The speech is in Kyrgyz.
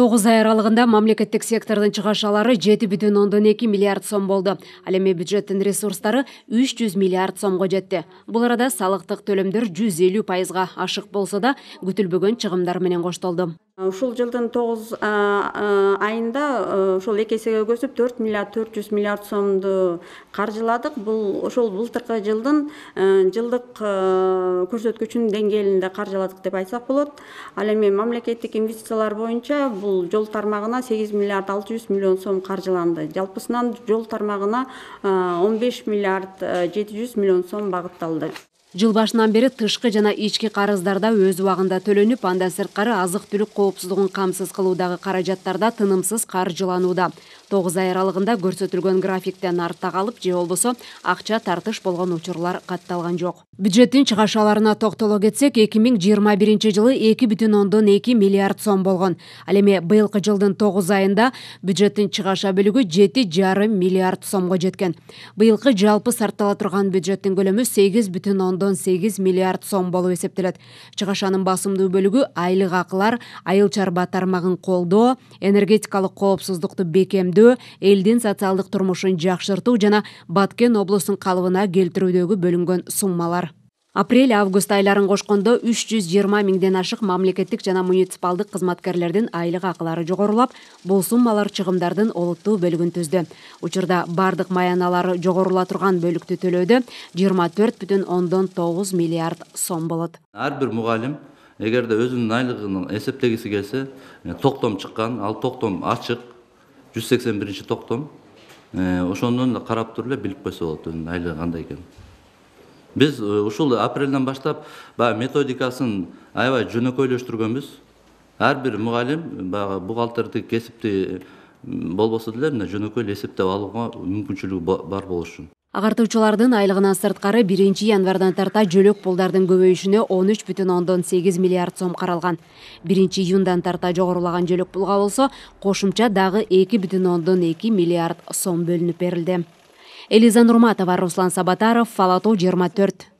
9 ай аралығында мамлекеттік сектордың чыгашалары 7,2 миллиард сом болды. Ал эми бюджеттин ресурстары 300 миллиард сомго жетти. Бул арада салықтық төлемдер 150 пайызға ашық болса да, күтүлбөгөн чыгымдар менен коштолду. Э, ушул жылдын тогуз айында ошол э, эки эсеге өсүп төрт миллиард төрт жүз миллиард сомду каржыладык бул ошол былтыркы жылдын э, жылдык көрсөткүчүнүн деңгээлинде каржыладык деп айтсак болот ал эми мамлекеттик инвестициялар боюнча бул жол тармагына сегиз миллиард алты жүз миллион сом каржыланды жалпысынан жол тармагына он беш миллиард жети жүз миллион сом багытталды жыл башынан бери тышкы жана ички карыздар да өз убагында төлөнүп андан сырткары азык түлүк коопсуздугун камсыз кылуудагы каражаттар да тынымсыз каржыланууда тогуз ай аралыгында көрсөтүлгөн графиктен артта калып же болбосо акча тартыш болгон учурлар катталган жок бюджеттин чыгашаларына токтоло кетсек эки миң жыйырма биринчи жылы эки бүтүн ондон эки миллиард сом болгон ал эми быйылкы жылдын тогуз айында бюджеттин чыгаша бөлүгү жети жарым миллиард сомго жеткен быйылкы жалпы сарптала турган бюджеттин көлөмү сегиз бүтүн он сегиз миллиард сом болуп эсептелет чыгашанын басымдуу бөлүгү айлык акылар айыл чарба тармагын колдоо энергетикалык коопсуздукту бекемдөө элдин социалдык турмушун жакшыртуу жана баткен облусун калыбына келтирүүдөгү бөлүнгөн суммалар апрель август айларын кошкондо үч жүз жыйырма миңден ашык мамлекеттик жана муниципалдык кызматкерлердин айлык акылары жогорулап бул суммалар чыгымдардын олуттуу бөлүгүн түздү учурда бардык маяналары жогорула турган бөлүктү төлөөдө жыйырма төрт бүтүн ондон тогуз миллиард сом болот ар бир мугалим эгерде өзүнүн айлыгын эсептегиси келсе э, токтом чыккан ал токтом ачык жүз сексен биринчи токтом э, ошондон карап туруп эле билип койсо болот өзүнүн айлыгы кандай экенин биз э, ушул апрелден баштап баягы методикасын аябай жөнөкөйлөштүргөнбүз ар бир мугалим баягы бухгалтердик кесипти болбосо деле мына жөнөкөй эле эсептеп алууга мүмкүнчүлүгү бар болуш үчүн агартуучулардын айлыгынан сырткары биринчи январдан тарта жөлөк пулдардын көбөйүшүнө он үч бүтүн ондон сегиз миллиард сом каралган биринчи июндан тарта жогорулаган жөлөк пулга болсо кошумча дагы эки бүтүн ондон эки миллиард сом бөлүнүп берилди элиза нурматова руслан сабатаров фалато жыйырма төрт